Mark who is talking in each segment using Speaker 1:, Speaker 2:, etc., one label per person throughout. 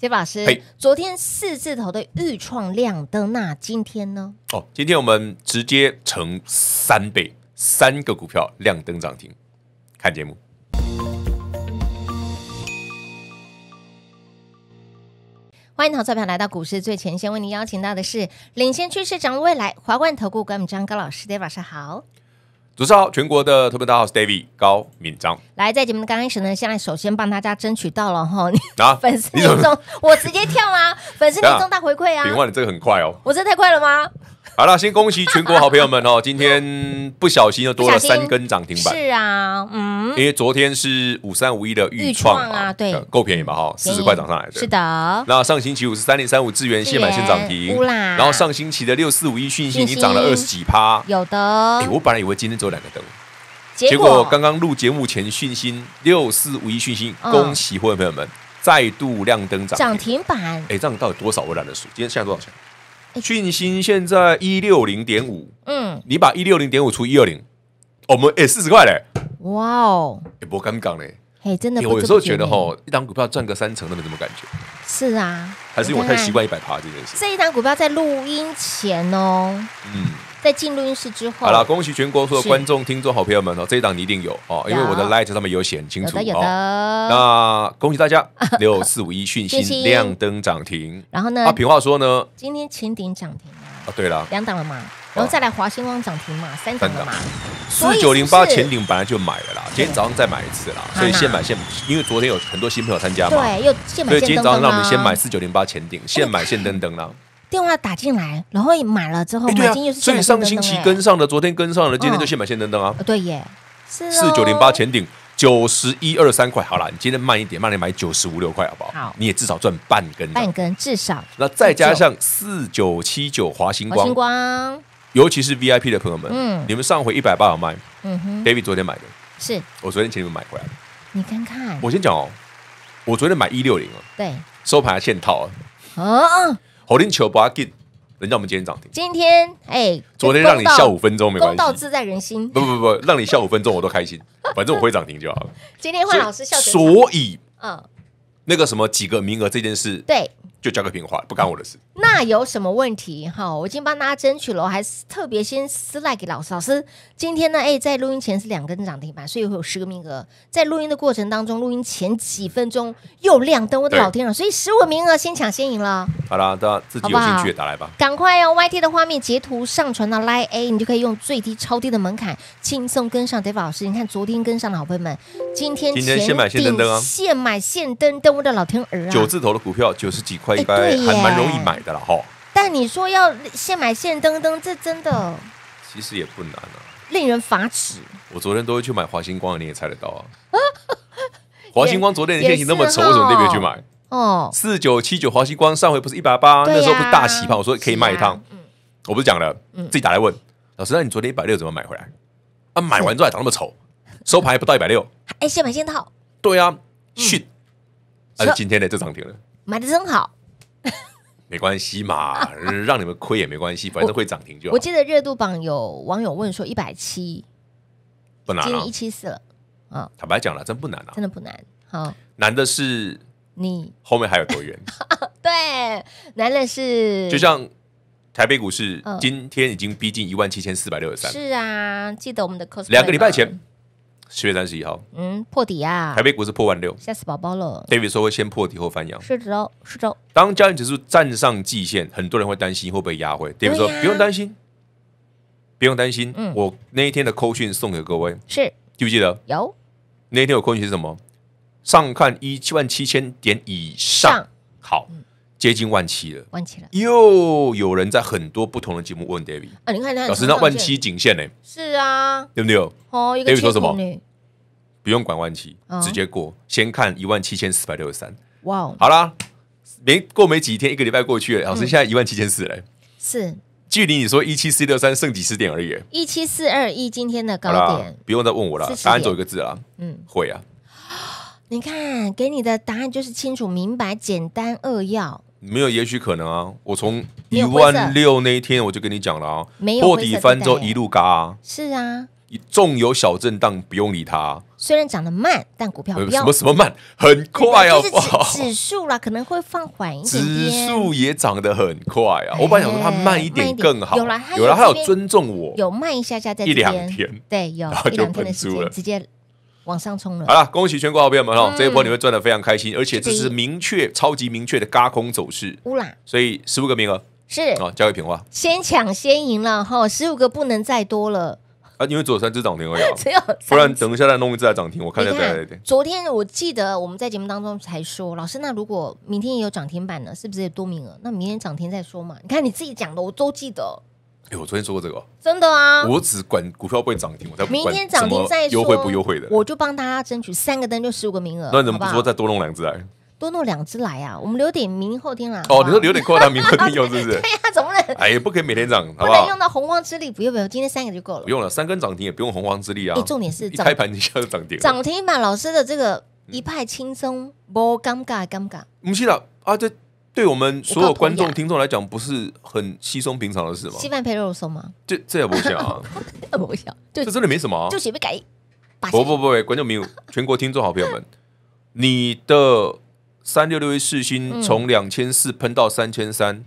Speaker 1: 杰老师，昨天四字头的预创亮灯，那今天呢？
Speaker 2: 哦，今天我们直接乘三倍，三个股票亮灯涨停，看节目。
Speaker 1: 欢迎投资朋友来到股市最前线，为您邀请到的是领先趋势，掌握未来，华冠投顾顾问张高老师，杰老师好。
Speaker 2: 主持人，全国的特别大号是 David 高敏章。
Speaker 1: 来，在节目刚开始呢，现在首先帮大家争取到了哈，
Speaker 2: 啊，粉丝你
Speaker 1: 中，我直接跳啊，粉丝你中 大回馈啊，别
Speaker 2: 忘你这个很快哦，
Speaker 1: 我这太快了吗？
Speaker 2: 好了，先恭喜全国好朋友们哦！今天不小心又多了三根涨停板，是
Speaker 1: 啊，嗯，因
Speaker 2: 为昨天是五三五一的预创啊，对，够便宜吧？哈，四十块涨上来的，是的。那上星期五是三零三五资源线板线涨停，然后上星期的六四五一讯息已经涨了二十几趴，
Speaker 1: 有的。哎，我
Speaker 2: 本来以为今天只有两个灯，
Speaker 1: 结果刚
Speaker 2: 刚录节目前，讯息六四五一讯息，恭喜会员朋友们再度亮灯涨停板。哎，这样到底多少？我懒得数，今天现在多少钱？讯新现在一六零点五，嗯，你把一六零点五除一二零，我们哎四十块嘞，
Speaker 1: 哇哦，
Speaker 2: 也不刚刚嘞，
Speaker 1: 嘿，真的，我有时候觉得哈，
Speaker 2: 一档股票赚个三成都没怎么感觉？
Speaker 1: 是啊，还是因为我太习惯一
Speaker 2: 百趴这件事情。
Speaker 1: 这一档股票在录音前哦，嗯。在进录音室之后，好了，恭
Speaker 2: 喜全国所有观众、听众、好朋友们哦！这一档你一定有哦，因为我的 light 上面有很清楚。有的，有
Speaker 1: 的。
Speaker 2: 那恭喜大家，六四五一讯息亮灯涨停。然后呢？啊，平话说呢？
Speaker 1: 今天前顶涨停啊，对了，两档了嘛。然后再来华星光涨停嘛，三档了嘛。四九零八前
Speaker 2: 顶本来就买了啦，今天早上再买一次啦，所以现买现，因为昨天有很多新朋友参加嘛，对，又
Speaker 1: 所以今天早上让我们先买四
Speaker 2: 九零八前顶，现买现登登啦。
Speaker 1: 电话打进来，然后买了之后，所以上星期跟
Speaker 2: 上的，昨天跟上的，今天就先买先等等啊。
Speaker 1: 对耶，是四九零八
Speaker 2: 前顶九十一二三块。好了，你今天慢一点，慢点买九十五六块好不好？好，你也至少赚半根，半
Speaker 1: 根至少。那再加上
Speaker 2: 四九七九华星光，星
Speaker 1: 光，
Speaker 2: 尤其是 VIP 的朋友们，嗯，你们上回一百八卖，嗯哼，Baby 昨天买的是我昨天请你们买回来的。
Speaker 1: 你看看，我
Speaker 2: 先讲哦，我昨天买一六零哦，对，收盘现套啊。哦。侯林球把给，人家我们今天涨停。
Speaker 1: 今天哎，昨天让你笑五分钟没关系，道自在人心。不不
Speaker 2: 不让你笑五分钟我都开心，反正我会涨停就好了。
Speaker 1: 今天换老师笑，所以嗯，
Speaker 2: 那个什么几个名额这件事，对。就交个平话，不干我的事。
Speaker 1: 那有什么问题？哈，我已经帮大家争取了，我还是特别先私赖给老师。老师，今天呢，哎，在录音前是两根涨停板，所以会有十个名额。在录音的过程当中，录音前几分钟又亮灯，我的老天啊！所以十五名额先抢先赢了。
Speaker 2: 好了，大家自己有兴趣打来吧，
Speaker 1: 赶快用 y T 的画面截图上传到 Line A，你就可以用最低超低的门槛轻松跟上。David 老师，你看昨天跟上的好朋友们，今天今天现买现登登啊！买现登登，我的老天儿啊！九字
Speaker 2: 头的股票九十几块。应该还蛮容易买的啦哈，
Speaker 1: 但你说要现买现登登，这真的
Speaker 2: 其实也不难啊，
Speaker 1: 令人发指。
Speaker 2: 我昨天都会去买华星光，你也猜得到啊。
Speaker 1: 华星光昨天的天型那么丑，什么那边去买哦。
Speaker 2: 四九七九华星光，上回不是一百八，那时候不大喜泡，我说可以卖一趟。我不是讲了，自己打来问老师，那你昨天一百六怎么买回来？啊，买完之后还长那么丑，收盘还不到一百六，
Speaker 1: 哎，现买现套。对啊，训。还是今
Speaker 2: 天的这涨停了，
Speaker 1: 买的真好。
Speaker 2: 没关系嘛，让你们亏也没关系，反正会涨停就好。我记
Speaker 1: 得热度榜有网友问说一百七，
Speaker 2: 不难，啊，一七四了。坦白讲了，真不难啊，
Speaker 1: 真的不难。好，
Speaker 2: 难的是你后面还有多远？
Speaker 1: 对，难的是就像
Speaker 2: 台北股市今天已经逼近一万七千四百六十三。是
Speaker 1: 啊，记得我们的 cos 两个礼拜前。
Speaker 2: 七月三十一号，
Speaker 1: 嗯，破底啊！台
Speaker 2: 北股市破万六，
Speaker 1: 吓死宝宝了。
Speaker 2: David 说会先破底后翻扬，是
Speaker 1: 哦，是哦。
Speaker 2: 当交易指数站上季线，很多人会担心会会压回。David 说不用担心，不用担心。嗯，我那一天的口讯送给各位，是记不记得？有那一天我口讯是什么？上看一万七千点以上，好，接近万七了，万七了。又有人在很多不同的节目问 David
Speaker 1: 啊，你看，老师那万七仅限呢？是啊，
Speaker 2: 对不对？哦，David 说什么？不用管万期，直接过。先看一万七千四百六十三。哇！好啦，没过没几天，一个礼拜过去了，老师现在一万七千四嘞。是，距离你说一七四六三剩几十点而已。
Speaker 1: 一七四二一今天的高点，
Speaker 2: 不用再问我了。答案走一个字啊，嗯，会啊。
Speaker 1: 你看，给你的答案就是清楚、明白、简单、扼要。
Speaker 2: 没有，也许可能啊。我从一万六那一天我就跟你讲了啊，破底翻周一路嘎。
Speaker 1: 是啊，
Speaker 2: 纵有小震荡，不用理它。
Speaker 1: 虽然涨得慢，但股票不要什么什么慢，
Speaker 2: 很快哦。就是
Speaker 1: 指数啦，可能会放缓一点。指数
Speaker 2: 也涨得很快啊！我本来想说它慢一点更好。有了，有它有尊重我。有
Speaker 1: 慢一下下，在一两天，对，有然后就的时了，直接往上冲了。好了，
Speaker 2: 恭喜全国好朋友们哈！这一波你会赚的非常开心，而且这是明确、超级明确的嘎空走势，乌啦！所以十五个名额是哦，交给平花，
Speaker 1: 先抢先赢了哈！十五个不能再多了。
Speaker 2: 啊，因为只有三只涨停而已啊。不然等一下再弄一只来涨停，我看一下再来一点。
Speaker 1: 昨天我记得我们在节目当中才说，老师，那如果明天也有涨停板了，是不是也多名额？那明天涨停再说嘛。你看你自己讲的，我都记得。
Speaker 2: 哎，我昨天说过这个，真的啊。我只管股票不会涨停，我才明天涨停再说优惠不优惠的，我
Speaker 1: 就帮大家争取三个灯就十五个名额。那怎么不说再
Speaker 2: 多弄两只来？
Speaker 1: 多弄两只来啊！我们留点明后天啦。哦，你说留点够他明后天用 是不是？对呀，怎么能？
Speaker 2: 哎，不可以每天涨，不能用
Speaker 1: 到洪荒之力，不用不用，今天三个就够了。
Speaker 2: 不用了，三根涨停也不用洪荒之力啊。哎，重点是，一开盘一下就涨停。涨
Speaker 1: 停吧，老师的这个一派轻松，不尴尬，尴尬。
Speaker 2: 我们去涨啊！这对我们所有观众听众来讲，不是很稀松平常的事吗？稀
Speaker 1: 饭配肉松吗？
Speaker 2: 这这也不像、啊，不行，这真的没什么，就随
Speaker 1: 便改。不
Speaker 2: 不不，观众朋友、全国听众好朋友们，你的。三六六一四星从两千四喷到三千三，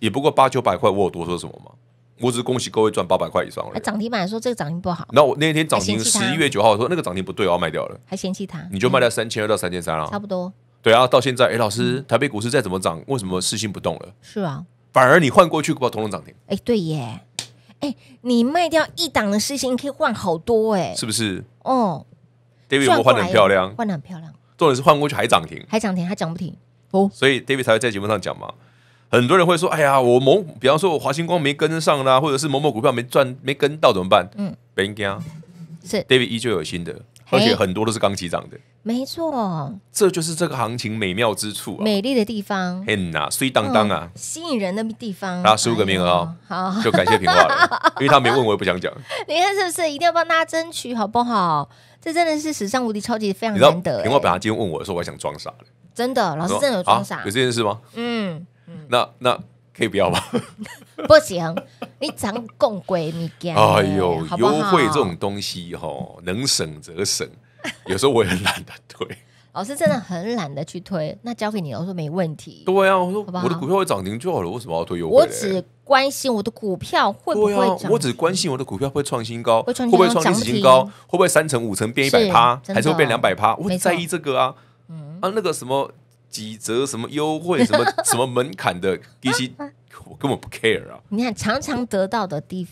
Speaker 2: 也不过八九百块。我有多说什么吗？我只是恭喜各位赚八百块以上了。哎，
Speaker 1: 涨停板说这个涨停不好。
Speaker 2: 那我那天涨停十一月九号，我说那个涨停不对，我卖掉了。
Speaker 1: 还嫌弃他？你就卖
Speaker 2: 掉三千二到三千三了，差不多。对啊，到现在哎，老师，台北股市再怎么涨，为什么四星不动了？是啊，反而你换过去，不通通同涨停。
Speaker 1: 哎，对耶，哎，你卖掉一档的四星，可以换好多哎，是不是？哦
Speaker 2: ，David 有没有换的很漂亮？换的很漂亮。或者是换过去还涨停，
Speaker 1: 还涨停，还涨不停哦。
Speaker 2: 所以 David 才会在节目上讲嘛。很多人会说：“哎呀，我某，比方说我华星光没跟上啦，或者是某某股票没赚，没跟到怎么办？”嗯，别惊，是 David 依旧有心得，而且很多都是刚起涨的。
Speaker 1: 没错，
Speaker 2: 这就是这个行情美妙之处，美
Speaker 1: 丽的地方。嘿
Speaker 2: 呐，水当当啊，
Speaker 1: 吸引人的地方。啊，五个名额哦，好，就感谢平话了，因为他没问，我也不想讲。你看是不是，一定要帮大家争取，好不好？这真的是史上无敌超级非常难得。电
Speaker 2: 话本来今天问我的时候，我还想装傻
Speaker 1: 真的，老师真的有装傻？有这件事吗？嗯，
Speaker 2: 那那可以不要吗？
Speaker 1: 不行，你常共鬼你讲。哎呦，优惠这种
Speaker 2: 东西哈，能省则省。有时候我也懒得退。
Speaker 1: 老师真的很懒得去推，那交给你，我说没问题。
Speaker 2: 对啊，我说我的股票会涨停就好了，为什么要推优惠？我只
Speaker 1: 关心我的股票会不会涨停。我只
Speaker 2: 关心我的股票会创新高，会不会创历史新高，会不会三成五成变一百趴，还是会变两百趴？我在意这个啊，嗯啊，那个什么几折、什么优惠、什么 什么门槛的这些，我根本不 care 啊。
Speaker 1: 你看，常常得到的地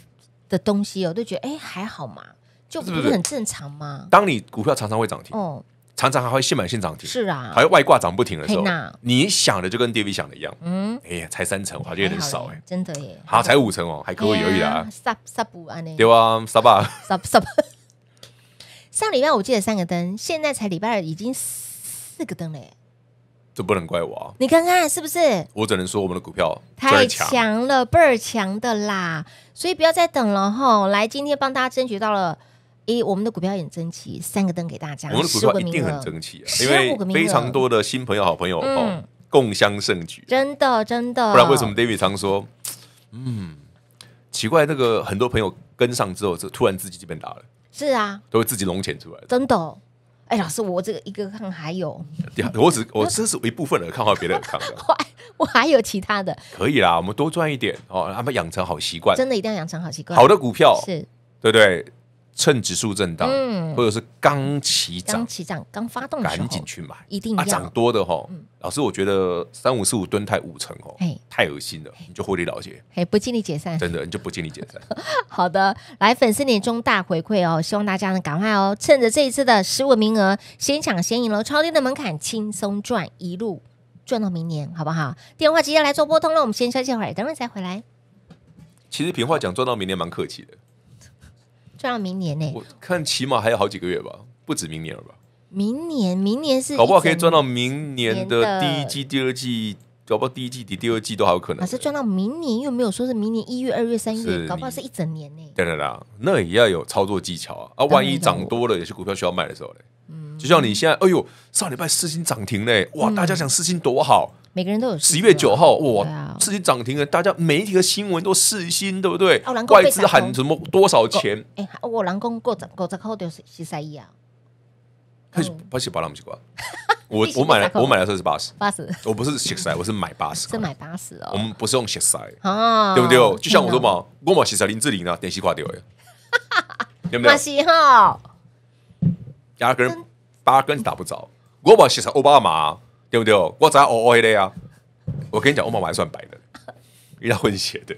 Speaker 1: 的东西，我都觉得哎，还好嘛，就不是很正常吗？
Speaker 2: 当你股票常常会涨停。哦。常常还会现买现涨停，是啊，还有外挂涨不停的时，候你想的就跟 DV 想的一样，嗯，哎呀，才三成，我觉得也少哎，
Speaker 1: 真的耶，好，
Speaker 2: 才五成哦，还可以犹豫啦，对啊
Speaker 1: 上礼拜我记得三个灯，现在才礼拜二已经四个灯嘞，
Speaker 2: 这不能怪我，
Speaker 1: 你看看是不是？
Speaker 2: 我只能说我们的股票太强
Speaker 1: 了，倍儿强的啦，所以不要再等了哈。来，今天帮大家争取到了。一，我们的股票很争气，三个灯给大家。我们的股票一定很争气啊，因为非常多
Speaker 2: 的新朋友、好朋友哦，共襄盛举。
Speaker 1: 真的，真的。不然为什么
Speaker 2: David 常说，嗯，奇怪，那个很多朋友跟上之后，就突然自己就变打了，是啊，都会自己融钱出来。
Speaker 1: 真的，哎，老师，我这个一个看还有，
Speaker 2: 我只我这是一部分的看好，别的看
Speaker 1: 我还有其他的。
Speaker 2: 可以啦，我们多赚一点哦，他们养成好习惯，真
Speaker 1: 的一定要养成好习惯。好的股
Speaker 2: 票，是，对不对？趁指数震荡，或者是刚起涨、刚起
Speaker 1: 涨、刚发动，赶紧
Speaker 2: 去买，一定要涨多的哈。老师，我觉得三五四五吨太五成哦，哎，太恶心了，你就获利了结，
Speaker 1: 哎，不尽力解散，
Speaker 2: 真的，你就不尽力解散。
Speaker 1: 好的，来粉丝年终大回馈哦，希望大家能赶快哦，趁着这一次的十五名额，先抢先赢了，超低的门槛，轻松赚一路赚到明年，好不好？电话直接来做拨通了，我们先休息会儿，等会再回来。
Speaker 2: 其实平话讲，赚到明年蛮客气的。
Speaker 1: 赚到明年呢，我
Speaker 2: 看起码还有好几个月吧，不止明年了吧？
Speaker 1: 明年，明年是搞不好可以
Speaker 2: 赚到明年的第一季、第二季，搞不好第一季、比第二季都还有可能。可是
Speaker 1: 赚到明年，又没有说是明年一月、二月、三月，搞不好是一整年
Speaker 2: 呢。对对对，那也要有操作技巧啊！啊，万一涨多了，有些股票需要卖的时候嘞，嗯，就像你现在，哎呦，上礼拜四星涨停嘞，哇，大家想四星多好。每个人都有十一月九号哇，刺激涨停了，大家媒体的新闻都四星，对不对？外资喊什么多少钱？
Speaker 1: 哎，我蓝公过涨过折扣就是十三亿啊！
Speaker 2: 开始八十八那么奇怪，我我买了我买的时候是八十，八十，我不是写塞，我是买八十，是
Speaker 1: 买八十哦。我
Speaker 2: 们不是用写塞
Speaker 1: 哦，对不对？就像我说
Speaker 2: 嘛，我买写塞林志玲啊，电视挂掉哎，对不对？马
Speaker 1: 西哈
Speaker 2: 压根八根打不着，我买写塞奥巴马。对不对我咋我 O 黑的呀？我跟你讲，我妈妈还算白的，一大混血的。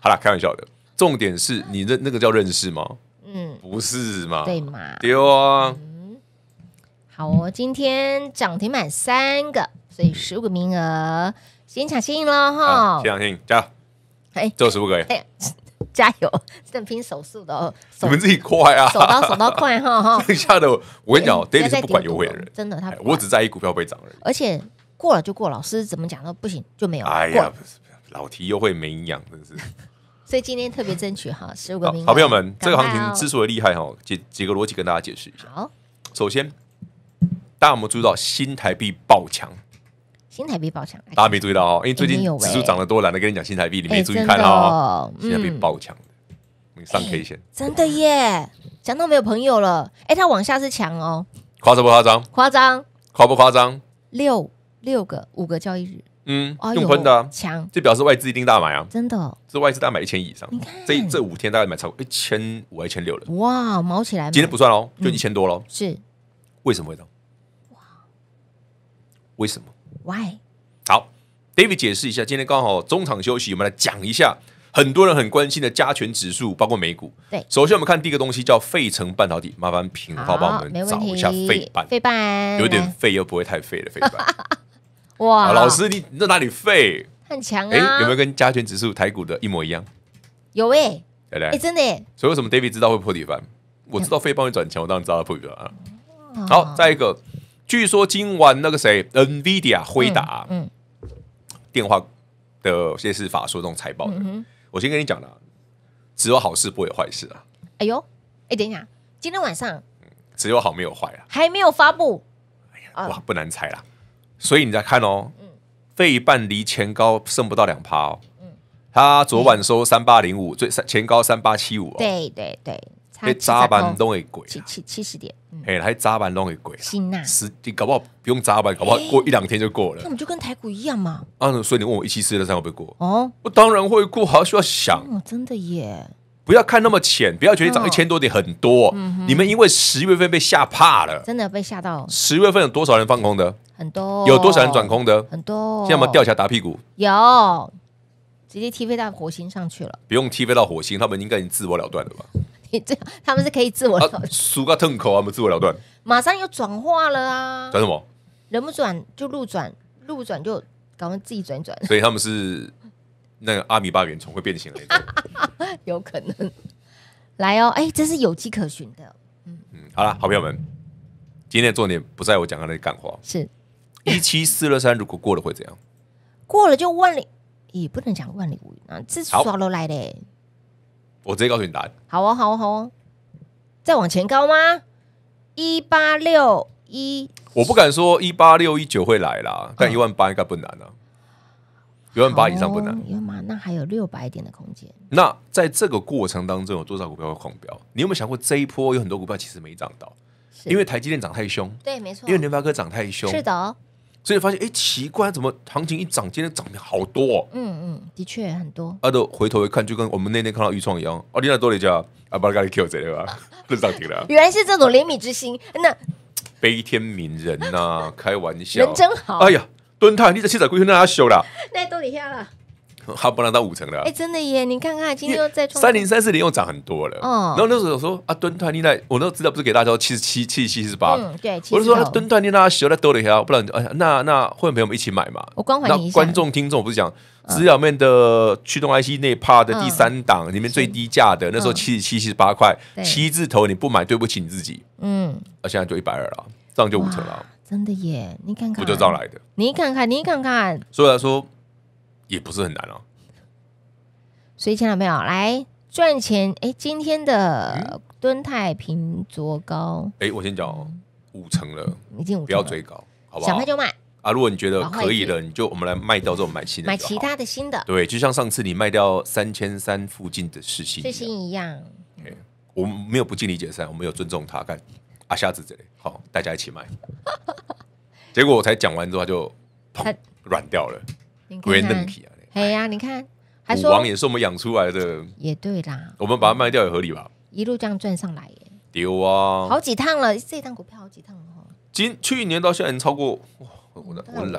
Speaker 2: 好了，开玩笑的。重点是你认那个叫认识吗？嗯，不是吗？对嘛？丢啊！
Speaker 1: 好哦，今天涨停满三个，所以十五个名额先抢先赢喽哈！先抢先赢，加油！哎，做十五个人。加油，正拼手速的，哦。
Speaker 2: 你们自己快啊！手刀手刀快哈！哈。剩下的我跟你讲 d a v i d 是不管优惠的人，
Speaker 1: 真的他，我只
Speaker 2: 在意股票被涨而已。
Speaker 1: 而且过了就过，老师怎么讲都不行就没有。哎呀，不
Speaker 2: 是老提优惠没营养，真是。
Speaker 1: 所以今天特别争取哈，十五个名好朋友们，这个行情之
Speaker 2: 所以厉害哈，几几个逻辑跟大家解释一下。好，首先，大家有没有注意到新台币爆强？
Speaker 1: 新台币爆强，
Speaker 2: 大家没注意到哦，因为最近指数涨得多，懒得跟你讲新台币。你没注意看哦，新台币爆强的，上 K 线。
Speaker 1: 真的耶，讲到没有朋友了。哎，它往下是强哦。
Speaker 2: 夸张不夸张？夸张。夸不夸张？
Speaker 1: 六六个五个交易日，
Speaker 2: 嗯，用喷的强，就表示外资一定大买啊。真的。这外资大买一千以上，你看这这五天大概买超过一千五、一千六了。
Speaker 1: 哇，毛起来。今
Speaker 2: 天不算哦，就一千多喽，是。为什么会涨？哇，为什么？Why？好，David 解释一下，今天刚好中场休息，我们来讲一下很多人很关心的加权指数，包括美股。对，首先我们看第一个东西叫费城半导体，麻烦平发帮我们找一下费半费
Speaker 1: 半，有点
Speaker 2: 费又不会太费的费半。
Speaker 1: 哇，老师
Speaker 2: 你你在哪里费？
Speaker 1: 很强哎，有没
Speaker 2: 有跟加权指数台股的一模一样？有哎，对不哎，真的，所以为什么 David 知道会破底板？我知道费半会转强，我当然知道破底啊。好，再一个。据说今晚那个谁，NVIDIA 回答电话的，些是法说这种财报的。我先跟你讲了，只有好事不会坏事啊。
Speaker 1: 哎呦，哎，等一下，今天晚上
Speaker 2: 只有好没有坏啊？
Speaker 1: 还没有发布。哎呀，哇，
Speaker 2: 不难猜啦。所以你再看哦，嗯，半离前高剩不到两趴哦。嗯，昨晚收三八零五，最前高三八七五。
Speaker 1: 对对对。被砸板弄会贵七七七十点，
Speaker 2: 哎，还砸板弄会贵。新啊，十你搞不好不用砸板，搞不好过一两天就过了。
Speaker 1: 那不就跟台股一样嘛？
Speaker 2: 嗯，所以你问我一七四六三会不会过？哦，我当然会过，还需要想。
Speaker 1: 真的耶！
Speaker 2: 不要看那么浅，不要觉得涨一千多点很多。你们因为十月份被吓怕了，真
Speaker 1: 的被吓到。
Speaker 2: 十月份有多少人放空的？很
Speaker 1: 多。有多少人
Speaker 2: 转空的？很
Speaker 1: 多。现在我们
Speaker 2: 吊掉下来打屁股？
Speaker 1: 有。直接踢飞到火星上去了？
Speaker 2: 不用踢飞到火星，他们应该已经自我了断了吧？
Speaker 1: 这样，他们是可以自我了。断。
Speaker 2: 输个痛口他们自我了断，
Speaker 1: 马上又转化了啊！转什么？人不转就路转，路转就搞完自己转转。
Speaker 2: 所以他们是那个阿米巴原虫会变形了，
Speaker 1: 有可能。来哦，哎，这是有迹可循的。嗯
Speaker 2: 嗯，好了，好朋友们，今天的重点不在我讲的那些干化。是，一七四六三，如果过了会怎样？
Speaker 1: 过了就万里，也不能讲万里无云啊，至少了来的。
Speaker 2: 我直接告诉你答案。
Speaker 1: 好哦，好哦，好哦，再往前高吗？一八六一，
Speaker 2: 我不敢说一八六一九会来啦，但一万八应该不难啊，一万八以上不难。
Speaker 1: 有吗？那还有六百点的空间。那在这
Speaker 2: 个过程当中，有多少股票会狂飙？你有没有想过，这一波有很多股票其实没涨到，因为台积电涨太凶，
Speaker 1: 对，没错，因为联发
Speaker 2: 科涨太凶，是的。所以发现，哎，奇怪，怎么行情一涨，今天涨面好多？
Speaker 1: 嗯嗯，的确很多。
Speaker 2: 啊，都回头一看，就跟我们那天看到玉创一样，哦，你娜多雷家阿巴卡里 Q 谁了吧？不 涨停了，
Speaker 1: 原来是这种怜悯之心，那
Speaker 2: 悲天悯人呐，开玩笑，人真好。哎呀，蹲他，你在七仔公园那阿修啦？
Speaker 1: 那多里下了。
Speaker 2: 它 不能到五成了。哎，
Speaker 1: 真的耶！你看看今天又在三零三
Speaker 2: 四零又涨很多了。嗯，然后那时候我说啊，蹲团你那我都知道不是给大家说七十七七十七十八。嗯，
Speaker 1: 对。我是说蹲
Speaker 2: 团你那需要再兜里一不然哎，那那会员朋友们一起买嘛。
Speaker 1: 我关怀一下。观众
Speaker 2: 听众不是讲资料面的驱动 IC 那 part 的第三档里面最低价的，那时候七十七十八块，七字头你不买对不起你自己。嗯。啊，现在就一百二了，这样就五成了。
Speaker 1: 真的耶！你看看，不就这样来的？你看看，你看看。
Speaker 2: 所以来说。也不是很难哦，
Speaker 1: 所以，前到没有？来赚钱！哎，今天的敦太平卓高，
Speaker 2: 哎，我先讲哦，五成了，已经不要追高，好不好？想卖就卖啊！如果你觉得可以了，你就我们来卖掉这种买新的，买其他的新的，对，就像上次你卖掉三千三附近的市新，
Speaker 1: 最新一样。哎，
Speaker 2: 我们没有不尽理解散，我们有尊重他。看阿瞎子这里，好，大家一起卖，结果我才讲完之后就软掉了。
Speaker 1: grand，e 嘿呀！你看，说王也
Speaker 2: 是我们养出来的，
Speaker 1: 也对啦。
Speaker 2: 我们把它卖掉也合理吧？
Speaker 1: 一路这样赚上来耶，
Speaker 2: 丢啊！好几
Speaker 1: 趟了，这一趟股票好几趟了
Speaker 2: 哈。今去年到现在超过，我我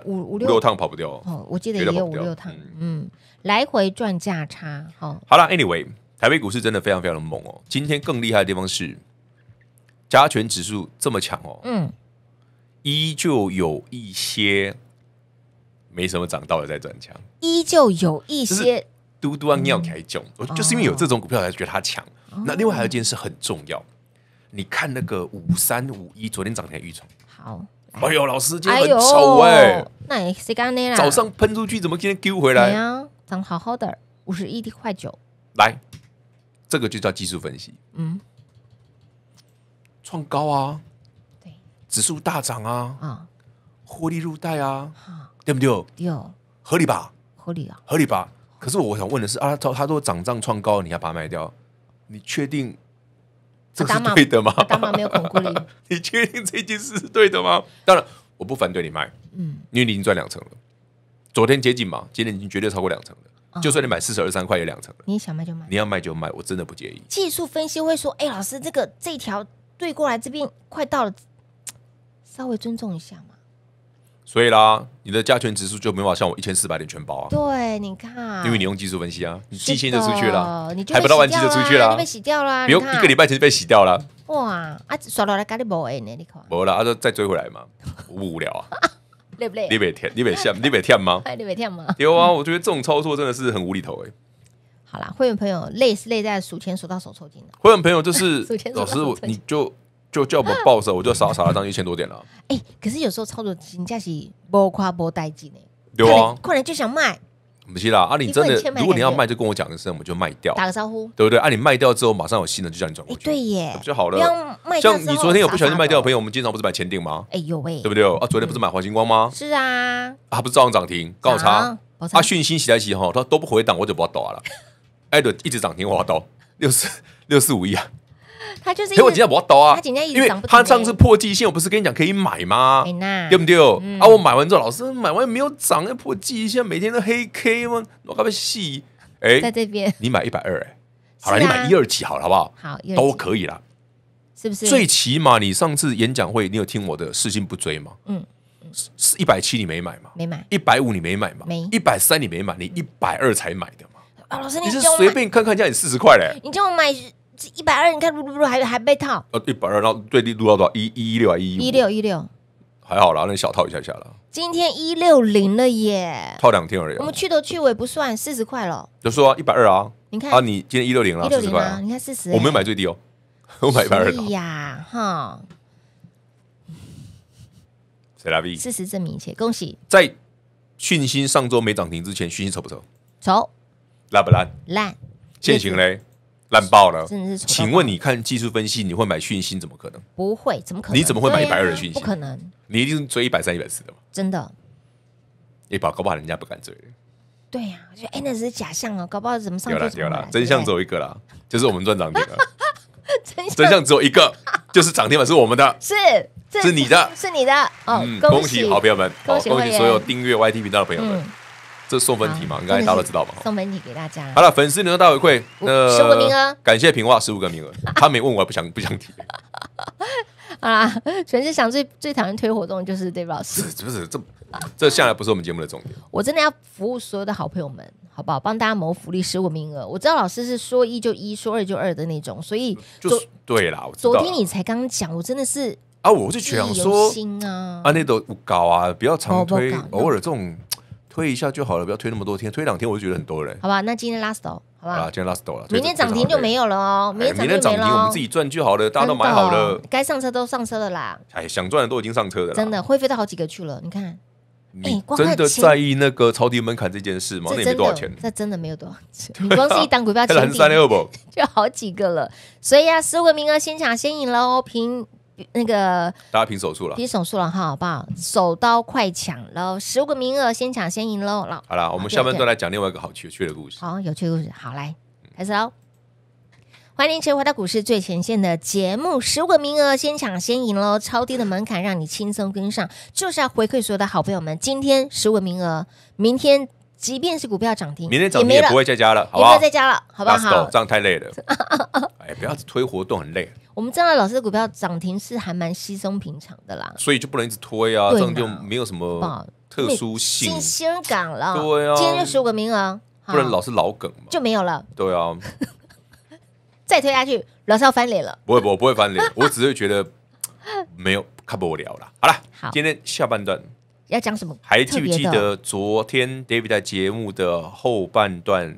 Speaker 2: 五五六趟跑不掉哦。
Speaker 1: 我记得也有五六趟，嗯，来回赚价差。好，
Speaker 2: 好了，anyway，台北股市真的非常非常的猛哦。今天更厉害的地方是加权指数这么强哦。嗯，依旧有一些。没什么涨到了再转强，
Speaker 1: 依旧有一些
Speaker 2: 嘟嘟啊尿开囧，就是因为有这种股票才觉得它强。那另外还有一件事很重要，你看那个五三五一昨天涨停预冲，好，
Speaker 1: 哎呦，老师今天很丑哎，那谁干的？早上
Speaker 2: 喷出去，怎么今天丢回来
Speaker 1: 啊？涨得好好的，五十一块九，
Speaker 2: 来，这个就叫技术分析，
Speaker 1: 嗯，创高啊，
Speaker 2: 对，指数大涨啊，啊，获利入袋啊，好。对不对？有合理吧？合理啊。合理吧？可是我想问的是，啊，他他说涨涨创高，你要把它卖掉，你确定
Speaker 1: 这是对的吗？我大
Speaker 2: 没有考 你确定这件事是对的吗？当然，我不反对你卖。嗯，因为你已经赚两成了。昨天接近嘛，今天已经绝对超过两成了。就算你买四十二三块，也两成。了。你想卖就卖，你要卖就卖，我真的不介意。
Speaker 1: 技术分析会说，哎，老师，这个这条对过来这边快到了，稍微尊重一下嘛。
Speaker 2: 所以啦，你的加权指数就没法像我一千四百点全包啊。
Speaker 1: 对，你看，因为你
Speaker 2: 用技术分析啊，你寄千就出去了，你还不到万几就出去了，被洗
Speaker 1: 掉了，不用一个礼拜
Speaker 2: 前就被洗掉了。
Speaker 1: 哇，啊，刷落来家里无安呢，你看。
Speaker 2: 无了，啊，就再追回来嘛，无聊啊，
Speaker 1: 累不累？你
Speaker 2: 别舔，你别天，你别舔吗？你别舔吗？有啊，我觉得这种操作真的是很无厘头哎。好啦，
Speaker 1: 会员朋友累是累在数钱数到手抽筋的，
Speaker 2: 会员朋友就是 老师，你就。就叫我抱着，我就傻傻的当一千多点了。
Speaker 1: 哎，可是有时候操作金价是不夸不带劲呢。有啊，困难就想卖。
Speaker 2: 不是啦，啊？你真的，如果你要卖，就跟我讲一声，我们就卖掉。打个招呼，对不对？啊，你卖掉之后，马上有新的就叫你转
Speaker 1: 过去。对耶，
Speaker 2: 就好了。像你昨天有不小心卖掉的朋友，我们经常不是买前定吗？哎呦喂，对不对哦？啊，昨天不是买华星光吗？是啊，啊，不是照样涨停？告诉他，啊，讯息起来洗哈，他都不回档，我就不好倒了。艾 伦一直涨停，我倒六四六四五一啊。
Speaker 1: 他就是，我今天不要啊！他今天因为他上
Speaker 2: 次破季线，我不是跟你讲可以买吗？对不对？啊，我买完之后，老师买完没有涨，要破季线，每天都黑 K 吗？我干嘛细？哎，在这边，你买一百二，哎，好了，你买一二七好了，好不好？好，都可以了，
Speaker 1: 是不是？最起
Speaker 2: 码你上次演讲会，你有听我的事情不追吗？嗯，一百七你没买吗？没买。一百五你没买吗？没。一百三你没买，你一百二才买的嘛。
Speaker 1: 啊，老师，你是随便
Speaker 2: 看看价，你四十块嘞？
Speaker 1: 你叫我买。一百二，你看，噜噜噜，还还被套。
Speaker 2: 呃，一百二，然后最低录到多少？一、一、一六还一一一六一六，还好啦，那小套一下下了。
Speaker 1: 今天一六零了耶，
Speaker 2: 套两天而已。我们
Speaker 1: 去头去，尾不算四十块了。
Speaker 2: 就说一百二啊，你看啊，你今天一六零了，一六零啊，你看四十，我没有买最低哦，我买一百二
Speaker 1: 呀，哈。谁事实证明一切，恭喜。
Speaker 2: 在讯息上周没涨停之前，讯息丑不丑？丑。烂不烂？烂。现行嘞。烂爆了！真的是。请问你看技术分析，你会买讯息？怎么可能？
Speaker 1: 不会，怎么可能？你怎么会买一百二的讯息？不可能！
Speaker 2: 你一定追一百三、一百四的嘛？真的？一百搞不好人家不敢追。
Speaker 1: 对呀，我觉得哎，那是假象哦，搞不好怎么上去了？有了，有了，真相
Speaker 2: 只有一个啦，就是我们赚涨停了。真相只有一个，就是涨停板是我们的，是
Speaker 1: 是你的，是你的。哦，恭喜好朋友们，恭喜所有
Speaker 2: 订阅 YT 频道的朋友们。送分题嘛，应该大家知道吧？
Speaker 1: 送分题给大家。好
Speaker 2: 了，粉丝年终大回馈，十五名额，感谢平话十五个名额。他没问我，不想不想提。
Speaker 1: 好全世界最最讨厌推活动就是 d a v e 老师，
Speaker 2: 不是这这向来不是我们节目的重点。
Speaker 1: 我真的要服务所有的好朋友们，好不好？帮大家谋福利，十五名额。我知道老师是说一就一，说二就二的那种，所以就
Speaker 2: 对啦，昨天你
Speaker 1: 才刚讲，我真的是
Speaker 2: 啊，我就得说啊，啊，那都搞啊，比较常推，偶尔这种。推一下就好了，不要推那么多天，推两天我就觉得很多人。
Speaker 1: 好吧，那今天 last 好吧？啊，
Speaker 2: 今天 last 了，明天涨停就没
Speaker 1: 有了哦。明天涨停，我们自己
Speaker 2: 赚就好了，大家都买好了，
Speaker 1: 该上车都上车了啦。
Speaker 2: 哎，想赚的都已经上车了，真
Speaker 1: 的会飞到好几个去了，你看。你真的在
Speaker 2: 意那个超低门槛这件事吗？这没多少钱，
Speaker 1: 这真的没有多少钱，你光是一单股票，三六二就好几个了。所以啊，十五个名额，先抢先赢喽，凭那个
Speaker 2: 大家凭手速了，凭
Speaker 1: 手速了哈，好不好？手刀快抢，喽，十五个名额先抢先赢喽！好了，我们下面都来
Speaker 2: 讲另外一个好有趣的故事。
Speaker 1: 好，有趣的故事，好来开始喽！欢迎重回到股市最前线的节目，十五个名额先抢先赢喽！超低的门槛让你轻松跟上，就是要回馈所有的好朋友们。今天十五个名额，明天。即便是股票涨停，明天涨停也不会再加了，好不好？不会再加了，好不好？要，
Speaker 2: 这样太累了。哎，不要推活动，很累。
Speaker 1: 我们这样的老师的股票涨停是还蛮稀松平常的啦，
Speaker 2: 所以就不能一直推啊，这样就没有什么特殊性。新
Speaker 1: 鲜感了，对啊，今天就十五个名额，不能老是
Speaker 2: 老梗嘛，就没有了。对啊，
Speaker 1: 再推下去，老师要翻脸了。
Speaker 2: 不会，我不会翻脸，我只是觉得没有看不了了。好了，今天下半段。
Speaker 1: 要讲什么？还记不记得
Speaker 2: 昨天 David 在节目的后半段，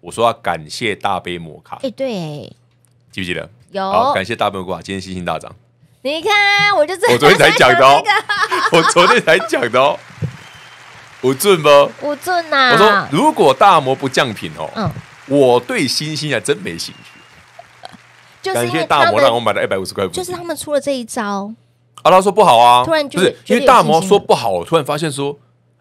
Speaker 2: 我说要感谢大杯摩卡。哎，对，记不记得？有，感谢大杯摩卡，今天星星大涨。
Speaker 1: 你看，我就我昨天才 讲的哦，我昨天才讲
Speaker 2: 的哦。五吗？
Speaker 1: 不？五呐！我说，
Speaker 2: 如果大摩不降品哦，嗯，我对星星还真没兴趣。
Speaker 1: 感谢大摩让我买
Speaker 2: 了一百五十块。就是他
Speaker 1: 们出了这一招。
Speaker 2: 阿拉说不好啊，不是因为大魔说不好，我突然发现说，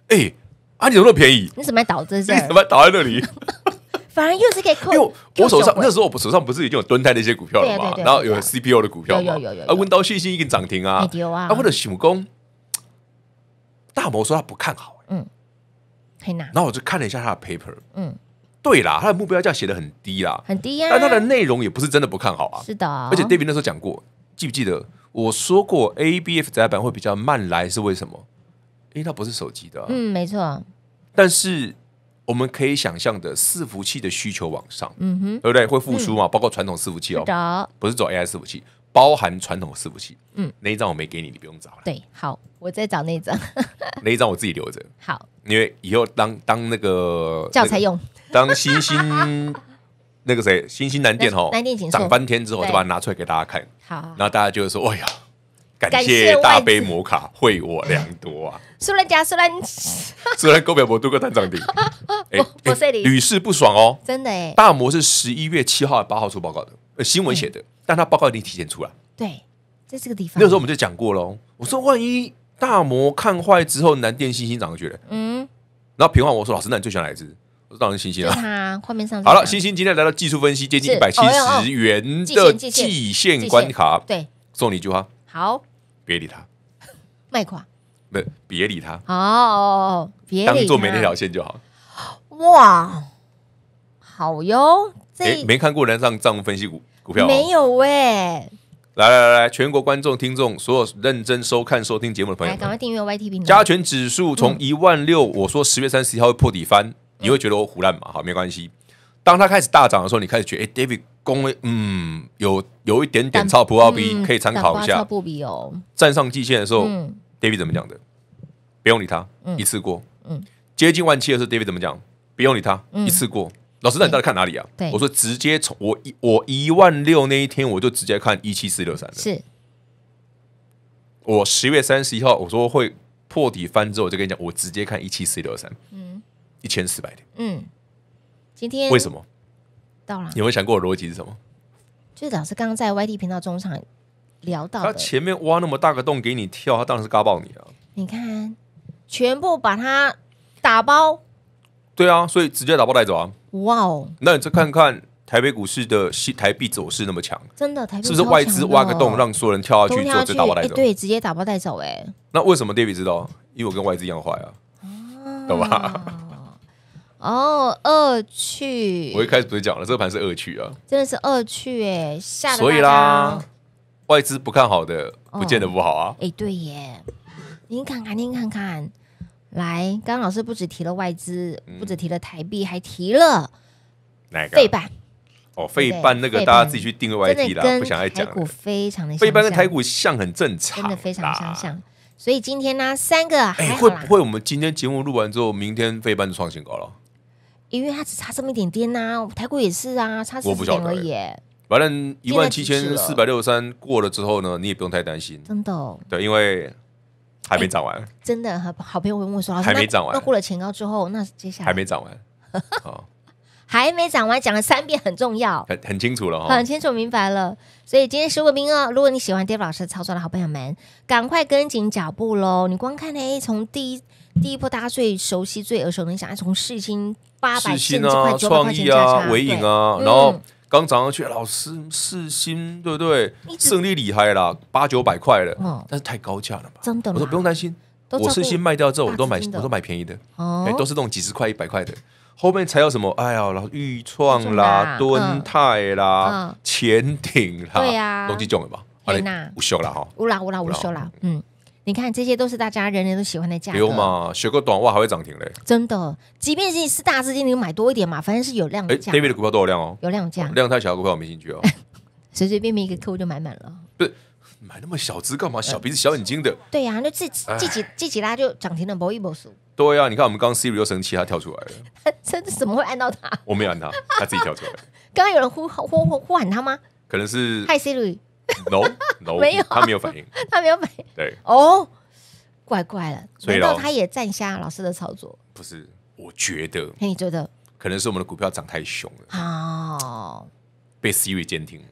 Speaker 2: 哎，啊，你怎么那么便宜？
Speaker 1: 你怎么倒在这里？你 怎
Speaker 2: 么倒在那里？
Speaker 1: 反而又是给扣，因为我手上那
Speaker 2: 时候我手上不是已经有蹲泰那些股票了嘛，然后有 CPO 的股票，有有有有，啊，温道信心已经涨停啊，啊，或者徐工，大摩说他不看好，
Speaker 1: 嗯，然
Speaker 2: 后我就看了一下他的 paper，嗯，对啦，他的目标价写的很低啦，
Speaker 1: 很低啊，但他的
Speaker 2: 内容也不是真的不看好啊，是的，而且 David 那时候讲过。记不记得我说过，ABF 载板会比较慢来是为什么？因为它不是手机的。嗯，没错。但是我们可以想象的伺服器的需求往上，嗯哼，对不对？会复苏嘛？包括传统伺服器哦，不是走 AI 伺服器，包含传统伺服器。嗯，那一张我没给你，你不用找了。
Speaker 1: 对，好，我再找那一张。
Speaker 2: 那一张我自己留着。好，因为以后当当那个教材用，当新新。那个谁，星星南电吼，涨翻天之后，再把它拿出来给大家看。好，然后大家就会说：“哎呀，
Speaker 1: 感谢大
Speaker 2: 杯摩卡惠我良多啊！”
Speaker 1: 苏兰家，苏兰，苏
Speaker 2: 兰高表伯都个蛋涨停，哎，我这你，屡试不爽哦，真的哎。大摩是十一月七号、八号出报告的，呃，新闻写的，但他报告已经提前出来。
Speaker 1: 对，在这个地方，那时候
Speaker 2: 我们就讲过喽，我说万一大摩看坏之后，南电星星涨上去了，嗯，然后平话我说老师，那你最喜欢哪一只？当到星星了，
Speaker 1: 他画面上好了。星
Speaker 2: 星今天来到技术分析，接近一百七十元的季线关卡。对，送你一句话，好，别理他，卖夸，不，别理他，
Speaker 1: 好，别当做没那条线就好。哇，好哟，
Speaker 2: 这没看过人上账户分析股股票没
Speaker 1: 有喂？
Speaker 2: 来来来全国观众、听众，所有认真收看、收听节目的朋友，赶快
Speaker 1: 订阅 YT 频道。加权
Speaker 2: 指数从一万六，我说十月三十一号会破底翻。你会觉得我胡乱嘛？好，没关系。当它开始大涨的时候，你开始觉得哎，David 攻了，嗯，有有一点点超破二 B 可以参考一下。超哦。站上季线的时候，David 怎么讲的？不用理他，一次过。嗯。接近万七的时候，David 怎么讲？不用理他，一次过。老师，你到底看哪里啊？对。我说直接从我一我一万六那一天，我就直接看一七四六三。是。我十月三十一号，我说会破底翻之后，我就跟你讲，我直接看一七四六三。嗯。一千四百点。
Speaker 1: 嗯，今天为什么到了？有
Speaker 2: 没有想过逻辑是什么？
Speaker 1: 就是老师刚刚在 YT 频道中场聊到他前
Speaker 2: 面挖那么大个洞给你跳，他当然是嘎爆你啊！
Speaker 1: 你看，全部把它打包。
Speaker 2: 对啊，所以直接打包带走啊！哇哦！那你再看看台北股市的台币走势那么强，
Speaker 1: 真的台币是不是外资挖个洞让
Speaker 2: 所有人跳下去做这打包带走？
Speaker 1: 对，直接打包带走哎！
Speaker 2: 那为什么 David 知道？因为我跟外资一样坏啊！
Speaker 1: 懂吧？哦，恶趣。我
Speaker 2: 一开始不对讲了，这个盘是恶趣啊，
Speaker 1: 真的是恶趣哎，吓所以啦，
Speaker 2: 外资不看好的，不见得不好啊。
Speaker 1: 哎，对耶，您看看，您看看，来，刚刚老师不止提了外资，不止提了台币，还提了哪个？费板哦，费板那个，大家自己去定位 Y T 啦，不想再讲。股非常的费板跟台股
Speaker 2: 像，很正常，
Speaker 1: 真的非常相像。所以今天呢，三个哎，会不
Speaker 2: 会我们今天节目录完之后，明天费板就创新高了？
Speaker 1: 因为它只差这么一点点呐，泰国也是啊，差四点而已。
Speaker 2: 反正一万七千四百六十三过了之后呢，你也不用太担心。真的，对，因为还没涨完。
Speaker 1: 真的，好好朋友会问说：“还没涨完？”那过了前高之后，那接下来还
Speaker 2: 没涨完。
Speaker 1: 还没讲完，讲了三遍，很重要，
Speaker 2: 很很清楚了，哦，很清
Speaker 1: 楚明白了。所以今天十五名哦，如果你喜欢 d a v e 老师操作的好朋友们，赶快跟紧脚步喽！你光看诶，从第一第一波大家最熟悉、最耳熟能详，从四千。四星啊，创意啊，维影啊，然后
Speaker 2: 刚涨上去，老师四星，对不对？胜利厉害啦，八九百块的，但是太高价了吧？真的，我说不用担心，我四星卖掉之后，我都买，我都买便宜的，都是那种几十块、一百块的。后面才有什么？哎呀，然后玉创啦、敦泰啦、潜艇啦，对呀，东西重了吧？维纳，休了哈，
Speaker 1: 啦午啦午休啦，嗯。你看，这些都是大家人人都喜欢的价格。有
Speaker 2: 嘛？学个短袜还会涨停嘞！
Speaker 1: 真的，即便是大资金，你买多一点嘛，反正是有量价。A
Speaker 2: 股的股票都有量哦，有量价。量太小的股票我没兴趣哦。
Speaker 1: 随随便便一个客户就买满了。
Speaker 2: 不是买那么小资干嘛？小鼻子小眼睛的。
Speaker 1: 对呀，就自己自己自己拉就涨停了，搏一搏输。
Speaker 2: 对啊，你看我们刚 Siri 又生气，他跳出来了。
Speaker 1: 真 的怎么会按到他？
Speaker 2: 我没有按他，他自己跳出来。
Speaker 1: 刚刚有人呼呼呼呼喊他吗？
Speaker 2: 可能是。嗨 Siri。No，没有，他没有反应，
Speaker 1: 他没有反应。对，哦，怪怪的，难道他也占下老师的操作？不是，我
Speaker 2: 觉得，你觉得，可能是我们的股票涨太凶
Speaker 1: 了。哦，
Speaker 2: 被 Siri 监听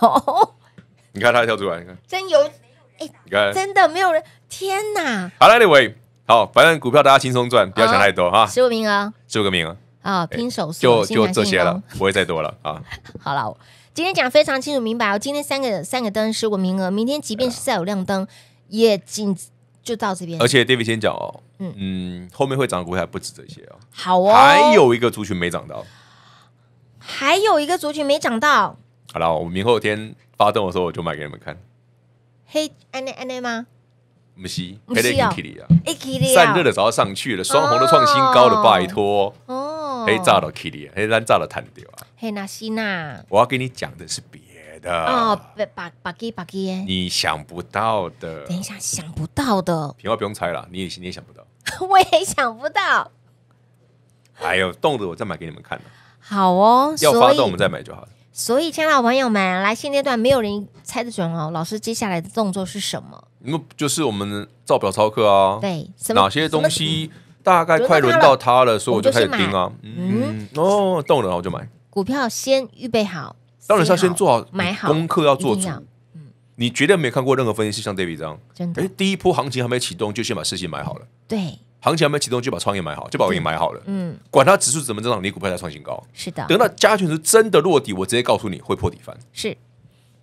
Speaker 2: 哦，你看他跳出来，你看，
Speaker 1: 真有，哎，你看，真的没有人，天哪！
Speaker 2: 好了，Anyway，好，反正股票大家轻松赚，不要想太多哈。十五名额，十五个名额
Speaker 1: 啊，拼手速，就就这些了，
Speaker 2: 不会再多了啊。
Speaker 1: 好了。今天讲非常清楚明白哦，今天三个三个灯十五名额，明天即便是再有亮灯，也仅就到这边。而且
Speaker 2: David 先讲哦，嗯嗯，后面会涨的股票不止这些哦。
Speaker 1: 好哦，还
Speaker 2: 有一个族群没涨到，
Speaker 1: 还有一个族群没涨到。
Speaker 2: 好了，我明后天发动的时候，我就买给你们看。
Speaker 1: 嘿安 n 安 any 吗？
Speaker 2: 不是梅西，伊基里啊，一 k 里散热的早要上去了，双红的创新高了，拜托。黑炸都 k i t t y 黑咱炸都谈掉
Speaker 1: 啊！黑那西娜，
Speaker 2: 我要给你讲的是别的哦，
Speaker 1: 白白鸡白鸡，
Speaker 2: 你想不到的。等
Speaker 1: 一下，想不到的。
Speaker 2: 平话不用猜了，你也你也想不到。
Speaker 1: 我也想不到。
Speaker 2: 哎呦，动的我再买给你们看
Speaker 1: 好哦，要发动我们再买就好了。所以，亲爱的朋友们，来，现阶段没有人猜得准哦。老师接下来的动作是什么？
Speaker 2: 那就是我们照表操课啊。对，
Speaker 1: 什么哪些东西？
Speaker 2: 大概快轮到他了，所以我就开始盯啊，嗯，哦，动了然我就买。
Speaker 1: 股票先预备好，
Speaker 2: 当然是要先做好买好功课要做足，嗯，你绝对没看过任何分析师像 David 这样，真的，第一波行情还没启动就先把事情买好了，对，行情还没启动就把创业买好，就把我股买好了，嗯，管它指数怎么增长，你股票在创新高，是的，等到加权是真的落地，我直接告诉你会破底翻，
Speaker 1: 是，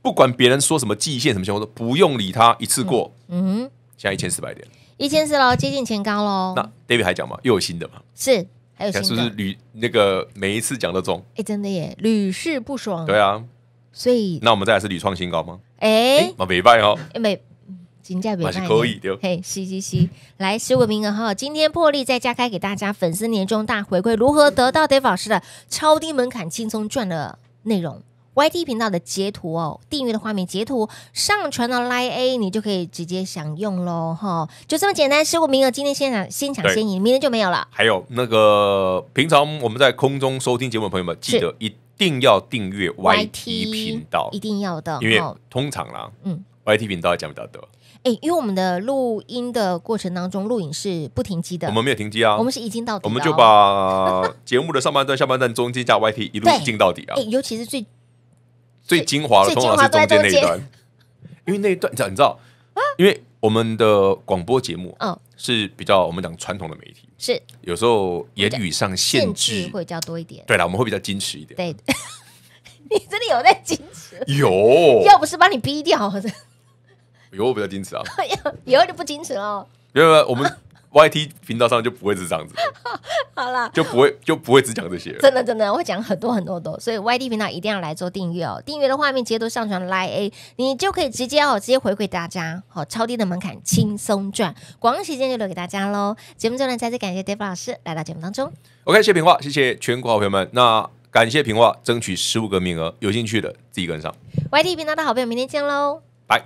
Speaker 1: 不管
Speaker 2: 别人说什么季线什么情况，都不用理他，一次过，嗯，现在一千四百点。
Speaker 1: 一千四喽，接近前高喽。那
Speaker 2: David 还讲吗？又有新的吗？
Speaker 1: 是，还有新。是不是
Speaker 2: 屡那个每一次讲都中？
Speaker 1: 哎，真的耶，屡试不爽。对啊，所以
Speaker 2: 那我们再来是屡创新高吗？哎，没败哦，
Speaker 1: 没金价比现还是可以的。嘿，嘻嘻嘻，来十五个名额哈，今天破例再加开给大家粉丝年终大回馈，如何得到 David 老师的超低门槛轻松赚的内容？YT 频道的截图哦，订阅的画面截图上传到 Line A，你就可以直接享用喽，哈，就这么简单，十五名额，今天先抢先抢先赢，明天就没有了。
Speaker 2: 还有那个平常我们在空中收听节目的朋友们，记得一定要订阅 YT 频道，一定
Speaker 1: 要的，因为通常啦，嗯
Speaker 2: ，YT 频道还讲比较多。
Speaker 1: 哎，因为我们的录音的过程当中，录影是不停机的，我们没有停机啊，我们是一经到底，我们就
Speaker 2: 把节目的上半段、下半段、中间加 YT 一路是进到底啊，哎，尤其是最。最精华的通常是中间那一段，因为那一段，你知道，你知道，因为我们的广播节目，嗯，是比较我们讲传统的媒体，是有时候言语上限制会
Speaker 1: 比较多一点。
Speaker 2: 对了，我们会比较矜持一点。
Speaker 1: 对，你真的有在矜持，
Speaker 2: 有要不
Speaker 1: 是把你逼掉的，
Speaker 2: 有比较矜持啊，
Speaker 1: 有有就不矜持哦，
Speaker 2: 因为我们。YT 频道上就不会是这样子，
Speaker 1: 好啦，就不
Speaker 2: 会就不会只讲这些，真
Speaker 1: 的真的我会讲很多很多多，所以 YT 频道一定要来做订阅哦，订阅的画面直接都上传 Line A，你就可以直接哦直接回馈大家，好超低的门槛，轻松赚，广告时间就留给大家喽。节目中呢，再次感谢 d a v i 老师来到节目当中
Speaker 2: ，OK，谢谢平话，谢谢全国好朋友们，那感谢平话，争取十五个名额，有兴趣的自己跟上
Speaker 1: YT 频道的好朋友，明天见喽，拜。